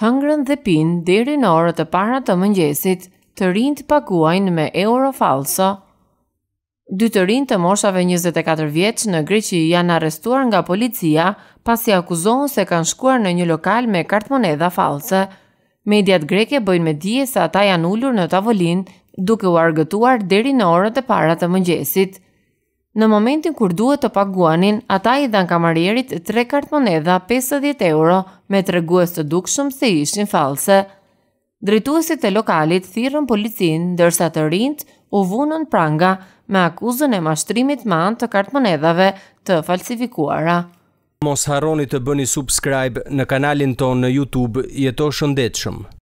hëngrën dhe pinë deri në orët të para të mëngjesit, të rinjt paguajnë me euro falso. Dy të rinjt të moshave 24 vjeç në Greqi janë arrestuar nga policia pasi akuzohen se kanë shkuar në një lokal me kartmoneda falso. false. Mediat greke bëjnë me dije se ata janë ulur në tavolinë duke u argëtuar deri në orët e para të mëngjesit. Në momentin kur duhet të paguanin, ata i dhan kamarierit tre kartë 50 euro me të reguës të dukshëm se ishin false. Drejtuesit e lokalit thirën policin, dërsa të rinjt u vunën pranga me akuzën e mashtrimit man të kartë të falsifikuara. Mos haroni të bëni subscribe në kanalin ton në Youtube jeto shëndetshëm.